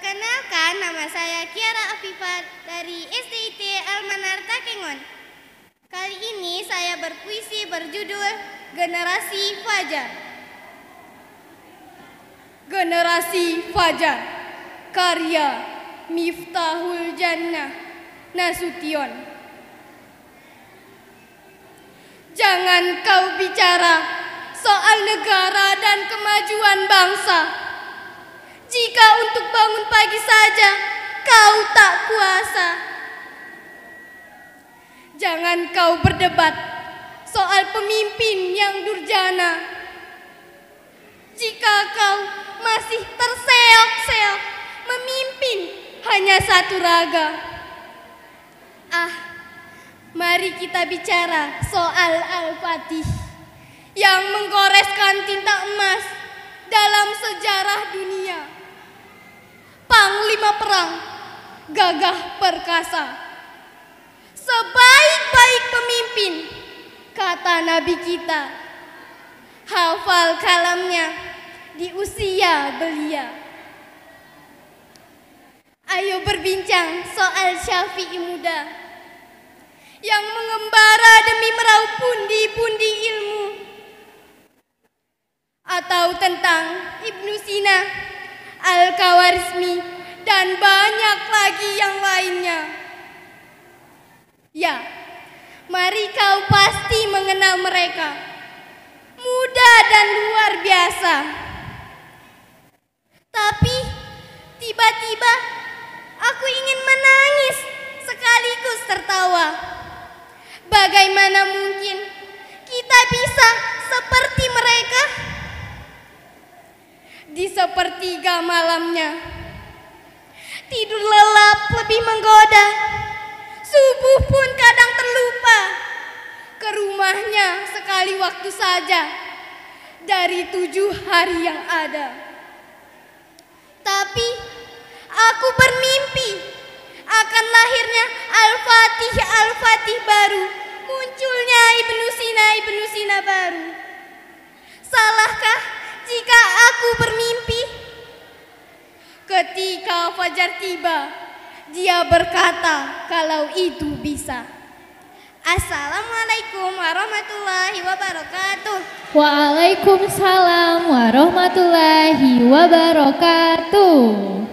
Perkenalkan, nama saya Kiara Afifat dari STIT Almanar Takengon. Kali ini saya berpuisi berjudul Generasi Fajar. Generasi Fajar, karya Miftahul Jannah Nasution. Jangan kau bicara soal negara dan kemajuan bangsa jika untuk bangun pagi saja kau tak kuasa. Jangan kau berdebat soal pemimpin yang durjana. Jika kau masih terseok-seok memimpin hanya satu raga. Ah, mari kita bicara soal Al-Fatih yang menggoreskan tinta emas dalam sejarah dunia perang, gagah perkasa. Sebaik-baik pemimpin, kata Nabi kita. Hafal kalamnya di usia belia. Ayo berbincang soal Syafi'i muda yang mengembara demi meraup pundi-pundi ilmu atau tentang Ibnu Sina al kawarizmi dan banyak lagi yang lainnya. Ya, mari kau pasti mengenal mereka. Muda dan luar biasa. Tapi tiba-tiba aku ingin menangis sekaligus tertawa. Bagaimana mungkin kita bisa seperti mereka? Di sepertiga malamnya, Tidur lelap lebih menggoda. Subuh pun kadang terlupa. Ke rumahnya sekali waktu saja. Dari tujuh hari yang ada. Tapi aku bermimpi akan lahirnya Al-Fatih Al-Fatih baru. Munculnya Ibnu Sina Ibnu Sina baru. Salahkah fajar tiba, dia berkata kalau itu bisa. Assalamualaikum warahmatullahi wabarakatuh. Waalaikumsalam warahmatullahi wabarakatuh.